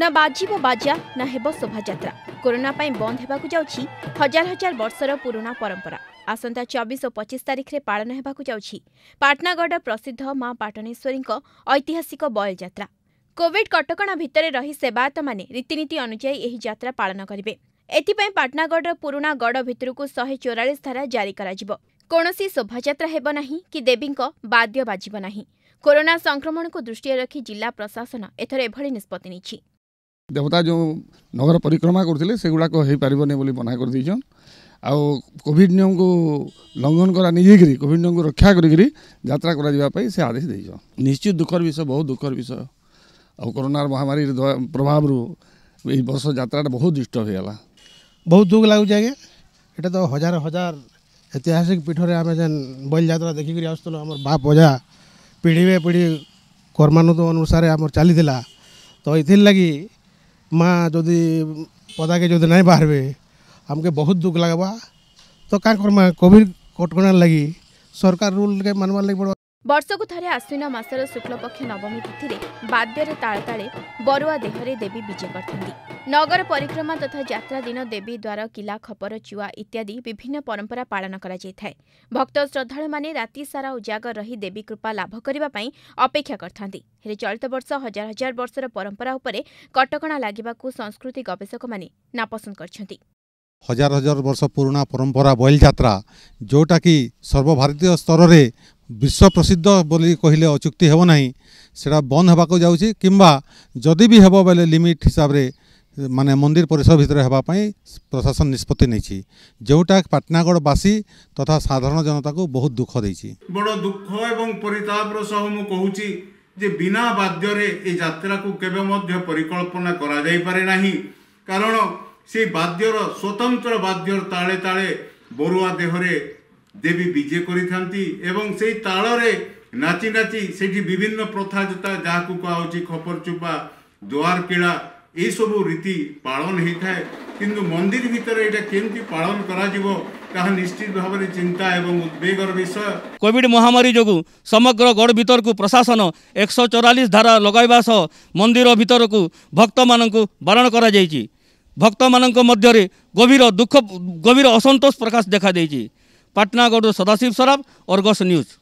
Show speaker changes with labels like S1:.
S1: ନା ବାଜିବ ବାଜା ନା ହେବ ଶୋଭାଯାତ୍ରା କରୋନା ପାଇଁ ବନ୍ଦ ହେବାକୁ ଯାଉଛି ହଜାର ହଜାର ବର୍ଷର ପୁରୁଣା ପରମ୍ପରା ଆସନ୍ତା ଚବିଶ ଓ ପଚିଶ ତାରିଖରେ ପାଳନ ହେବାକୁ ଯାଉଛି ପାଟନାଗଡ଼ର ପ୍ରସିଦ୍ଧ ମା ପାଟଣେଶ୍ୱରୀଙ୍କ ଐତିହାସିକ ବୟଲ ଯାତ୍ରା କୋଭିଡ୍ କଟକଣା ଭିତରେ ରହି ସେବାୟତମାନେ ରୀତିନୀତି ଅନୁଯାୟୀ ଏହି ଯାତ୍ରା ପାଳନ କରିବେ ଏଥିପାଇଁ ପାଟନାଗଡ଼ର ପୁରୁଣା ଗଡ଼ ଭିତରକୁ ଶହେ ଚଉରାଳିଶ ଧାରା ଜାରି କରାଯିବ କୌଣସି ଶୋଭାଯାତ୍ରା ହେବ ନାହିଁ କି ଦେବୀଙ୍କ ବାଦ୍ୟ ବାଜିବ ନାହିଁ କରୋନା ସଂକ୍ରମଣକୁ ଦୃଷ୍ଟିରେ ରଖି ଜିଲ୍ଲା ପ୍ରଶାସନ ଏଥର ଏଭଳି ନିଷ୍ପତ୍ତି ନେଇଛି
S2: ଦେବତା ଯେଉଁ ନଗର ପରିକ୍ରମା କରୁଥିଲେ ସେଗୁଡ଼ାକ ହେଇପାରିବନି ବୋଲି ମନା କରିଦେଇଛନ୍ ଆଉ କୋଭିଡ଼ ନିୟମକୁ ଲଙ୍ଘନ କରା ନେଇଯାଇକିରି କୋଭିଡ଼ ନିୟମକୁ ରକ୍ଷା କରିକିରି ଯାତ୍ରା କରାଯିବା ପାଇଁ ସେ ଆଦେଶ ଦେଇଛନ୍ ନିଶ୍ଚିତ ଦୁଃଖର ବିଷୟ ବହୁତ ଦୁଃଖର ବିଷୟ ଆଉ କରୋନାର ମହାମାରୀର ପ୍ରଭାବରୁ ଏଇ ବର୍ଷ ଯାତ୍ରାଟା ବହୁତ ଡିଷ୍ଟର୍ବ ହେଇଗଲା ବହୁତ ଦୁଃଖ ଲାଗୁଛି ଆଜ୍ଞା
S3: ଏଇଟା ତ ହଜାର ହଜାର ଐତିହାସିକ ପୀଠରେ ଆମେ ଯେନ୍ ବୈଲ ଯାତ୍ରା ଦେଖିକିରି ଆସୁଥିଲୁ ଆମର ବାପ ଅଜା ପିଢ଼ି ବେ ପିଢ଼ି କର୍ମାନୁତ ଅନୁସାରେ ଆମର ଚାଲିଥିଲା ତ ଏଥିର୍ ଲାଗି ମା' ଯଦି ପଦାକେ ଯଦି ନାଇଁ ବାହାରିବେ ଆମକେ ବହୁତ ଦୁଃଖ ଲାଗ୍ବା ତ କାଁ କର୍ମା କୋଭିଡ଼ କଟକଣା ଲାଗି ସରକାର ରୁଲ୍କେ ମାନିବାର୍ ଲାଗି ପଡ଼୍ବା
S1: ବର୍ଷକୁ ଥରେ ଆଶ୍ୱିନ ମାସର ଶୁକ୍ଳପକ୍ଷ ନବମୀ ତିଥିରେ ବାଦ୍ୟରେ ତାଳତାଳେ ବରୁଆ ଦେହରେ ଦେବୀ ବିଜେ କରିଥାନ୍ତି ନଗର ପରିକ୍ରମା ତଥା ଯାତ୍ରା ଦିନ ଦେବୀ ଦ୍ୱାର କିଲା ଖପର ଚୁଆ ଇତ୍ୟାଦି ବିଭିନ୍ନ ପରମ୍ପରା ପାଳନ କରାଯାଇଥାଏ ଭକ୍ତ ଶ୍ରଦ୍ଧାଳୁମାନେ ରାତିସାରା ଉଜାଗର ରହି ଦେବୀ କୃପା ଲାଭ କରିବା ପାଇଁ ଅପେକ୍ଷା କରିଥାନ୍ତି ହେଲେ ଚଳିତ ବର୍ଷ ହଜାର ହଜାର ବର୍ଷର ପରମ୍ପରା ଉପରେ କଟକଣା ଲାଗିବାକୁ ସଂସ୍କୃତି ଗବେଷକମାନେ ନାପସନ୍ଦ କରିଛନ୍ତି
S4: ହଜାର ହଜାର ବର୍ଷ ପୁରୁଣା ପରମ୍ପରା ବୈଲ ଯାତ୍ରା ଯେଉଁଟାକି ସର୍ବଭାରତୀୟ ସ୍ତରରେ বিশ্ব প্রসিদ্ধ বলে কহিলে অচুক্তি হব না সেটা বন্ধ হওয়া যাচ্ছি কিংবা যদি বি হব বেলে লিমিট হিসাবে মানে মন্দির পরিসর ভিতরে হওয়া প্রশাসন নিষ্পতি নিয়েছি যেটা পাটনাগড় বাসী তথা সাধারণ জনতা বহু দুঃখ দিয়েছি
S5: বড় দুঃখ এবং পরিতাপর সহ মু কুচি যে বিনা বাধ্যরে এই যাত্রা কেবে মধ্যে পরিকল্পনা করা যাইপারে না কারণ সেই বাধ্যর স্বতন্ত্র বাধ্যর তাড়ে তাড়ে বরুয়া দেহরে ଦେବୀ ବିଜେ କରିଥାନ୍ତି ଏବଂ ସେଇ ତାଳରେ ନାଚି ନାଚି ସେଠି ବିଭିନ୍ନ ପ୍ରଥା ଜୋତା ଯାହାକୁ କୁହାହେଉଛି ଖପର ଚୁପା ଦୁଆର କିଳା ଏଇସବୁ ରୀତି ପାଳନ ହୋଇଥାଏ କିନ୍ତୁ ମନ୍ଦିର ଭିତରେ ଏଇଟା କେମିତି ପାଳନ କରାଯିବ ତାହା ନିଶ୍ଚିତ ଭାବରେ ଚିନ୍ତା ଏବଂ ଉଦ୍ବେଗର ବିଷୟ
S6: କୋଭିଡ୍ ମହାମାରୀ ଯୋଗୁଁ ସମଗ୍ର ଗଡ଼ ଭିତରକୁ ପ୍ରଶାସନ ଏକଶହ ଚଉରାଳିଶ ଧାରା ଲଗାଇବା ସହ ମନ୍ଦିର ଭିତରକୁ ଭକ୍ତମାନଙ୍କୁ ବାରଣ କରାଯାଇଛି ଭକ୍ତମାନଙ୍କ ମଧ୍ୟରେ ଗଭୀର ଦୁଃଖ ଗଭୀର ଅସନ୍ତୋଷ ପ୍ରକାଶ ଦେଖାଦେଇଛି पटना सदाशिव सराफ और गौस न्यूज़